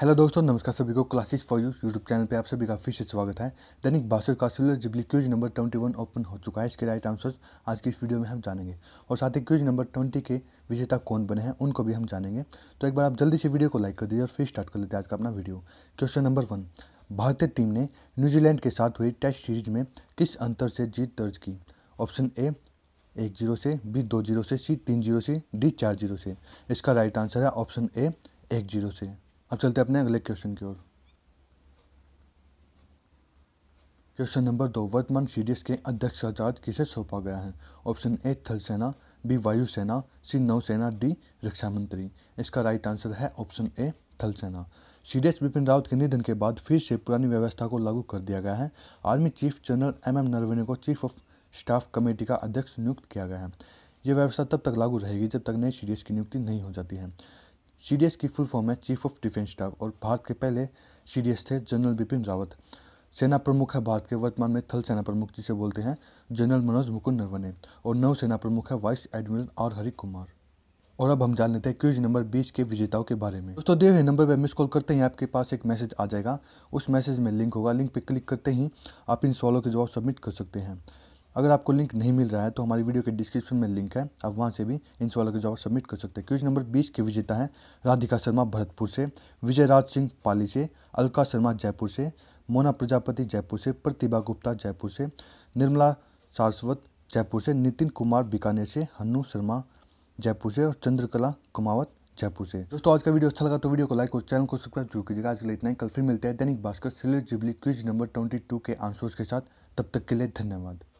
hello दोस्तों नमस्कार सभी को classes for you YouTube channel पे आप सभी का फिर से स्वागत है दैनिक भास्कर का सिलर जिबली quiz number twenty one open हो चुका है इसके राइट आंसर्स आज की इस वीडियो में हम जानेंगे और साथ ही क्यूज नंबर ट्वेंटी के विजेता कौन बने हैं उनको भी हम जानेंगे तो एक बार आप जल्दी से वीडियो को लाइक कर दीजिए और फिर स्टार्ट कर लेते आज का अपना वीडियो क्वेश्चन नंबर वन भारतीय टीम ने न्यूजीलैंड के साथ हुई टेस्ट सीरीज में किस अंतर से जीत दर्ज की ऑप्शन ए एक जीरो से बी दो जीरो से सी तीन जीरो से डी चार जीरो से इसका राइट आंसर है ऑप्शन ए एक जीरो से अब चलते अपने अगले क्वेश्चन की ओर क्वेश्चन नंबर दो वर्तमान सीडीएस के अध्यक्ष आजाद किसे सौंपा गया है ऑप्शन ए थल सेना बी वायुसेना सी नौसेना डी रक्षा मंत्री इसका राइट आंसर है ऑप्शन ए थल सेना सीडीएस बिपिन रावत के निधन के बाद फिर से पुरानी व्यवस्था को लागू कर दिया गया है army chief general M M Naravane को चीफ ऑफ स्टाफ कमेटी का अध्यक्ष नियुक्त किया गया है यह व्यवस्था तब तक लागू रहेगी जब तक नए सीडीएस की नियुक्ति नहीं हो जाती है सी की फुल फॉर्म है चीफ ऑफ डिफेंस स्टाफ और भारत के पहले सी थे जनरल बिपिन रावत सेना प्रमुख है भारत के वर्तमान में थल सेना प्रमुख जिसे बोलते हैं जनरल मनोज मुकुंद नरवने और नौ सेना प्रमुख है vice admiral R Hari Kumar और अब हम जान लेते हैं क्विज नंबर बीस के विजेताओं के बारे में दोस्तों देव है नंबर पर मिस कॉल करते ही आपके पास एक मैसेज आ जाएगा उस मैसेज में लिंक होगा लिंक पर क्लिक करते ही आप इन सवालों के जवाब सबमिट कर सकते हैं अगर आपको लिंक नहीं मिल रहा है तो हमारी वीडियो के डिस्क्रिप्शन में लिंक है आप वहाँ से भी इन सवालों के जवाब सबमिट कर सकते हैं क्विज नंबर बीस के विजेता हैं राधिका शर्मा भरतपुर से विजय राज सिंह पाली से अलका शर्मा जयपुर से मोना प्रजापति जयपुर से प्रतिभा गुप्ता जयपुर से निर्मला सारस्वत जयपुर से नितिन कुमार बीकानेर से हन्नू शर्मा जयपुर से और चंद्रकला कुमावत जयपुर से दोस्तों आज का वीडियो अच्छा लगा तो वीडियो को लाइक और चैनल को सब्सक्राइब जरूर कीजिएगा आज के लिए इतना ही कल फिर मिलते हैं दैनिक भास्कर सिले जिबली क्विज नंबर ट्वेंटी टू के आंसर्स के साथ तब तक के लिए धन्यवाद